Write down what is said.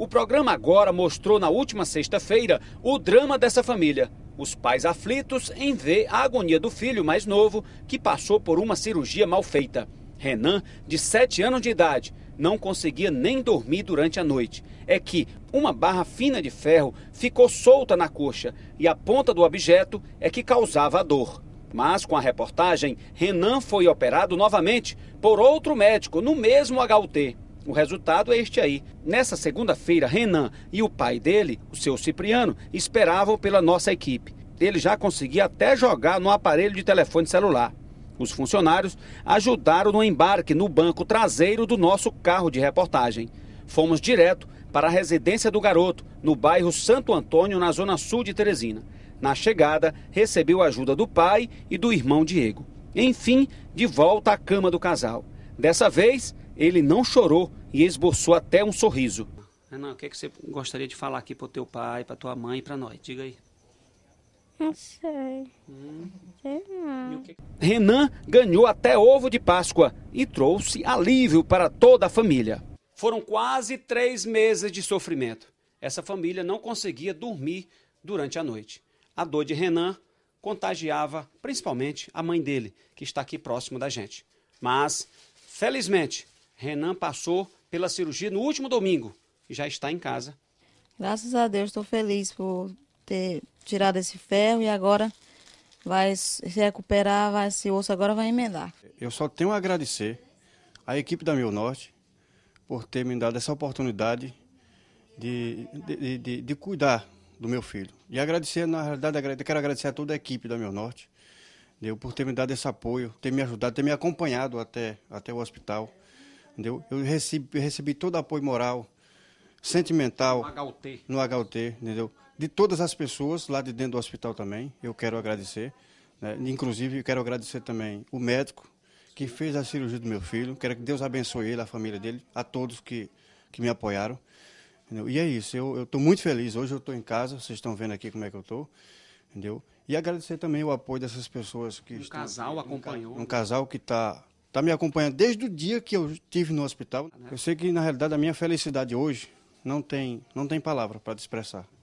O programa Agora mostrou na última sexta-feira o drama dessa família. Os pais aflitos em ver a agonia do filho mais novo, que passou por uma cirurgia mal feita. Renan, de 7 anos de idade, não conseguia nem dormir durante a noite. É que uma barra fina de ferro ficou solta na coxa e a ponta do objeto é que causava a dor. Mas com a reportagem, Renan foi operado novamente por outro médico no mesmo HUT. O resultado é este aí. Nessa segunda-feira, Renan e o pai dele, o seu Cipriano, esperavam pela nossa equipe. Ele já conseguia até jogar no aparelho de telefone celular. Os funcionários ajudaram no embarque no banco traseiro do nosso carro de reportagem. Fomos direto para a residência do garoto, no bairro Santo Antônio, na zona sul de Teresina. Na chegada, recebeu a ajuda do pai e do irmão Diego. Enfim, de volta à cama do casal. Dessa vez, ele não chorou e esboçou até um sorriso. Renan, o que, é que você gostaria de falar aqui pro teu pai, pra tua mãe e pra nós? Diga aí. Não sei. Hum. Renan ganhou até ovo de Páscoa e trouxe alívio para toda a família. Foram quase três meses de sofrimento. Essa família não conseguia dormir durante a noite. A dor de Renan contagiava principalmente a mãe dele, que está aqui próximo da gente. Mas Felizmente, Renan passou pela cirurgia no último domingo e já está em casa. Graças a Deus, estou feliz por ter tirado esse ferro e agora vai se recuperar, vai se osso agora vai emendar. Eu só tenho a agradecer à equipe da Mil Norte por ter me dado essa oportunidade de, de, de, de cuidar do meu filho. E agradecer, na realidade, quero agradecer a toda a equipe da Mil Norte entendeu? por ter me dado esse apoio, ter me ajudado, ter me acompanhado até, até o hospital. Entendeu? Eu recebi, recebi todo o apoio moral, sentimental. No HUT. No HUT, entendeu? De todas as pessoas lá de dentro do hospital também, eu quero agradecer. Né? Inclusive, eu quero agradecer também o médico que fez a cirurgia do meu filho. Quero que Deus abençoe ele, a família dele, a todos que, que me apoiaram. Entendeu? E é isso, eu estou muito feliz. Hoje eu estou em casa, vocês estão vendo aqui como é que eu estou. Entendeu? E agradecer também o apoio dessas pessoas que um estão. Casal um, acompanhou. Um, casal que está tá me acompanhando desde o dia que eu estive no hospital. Né? Eu sei que, na realidade, a minha felicidade hoje não tem, não tem palavra para expressar.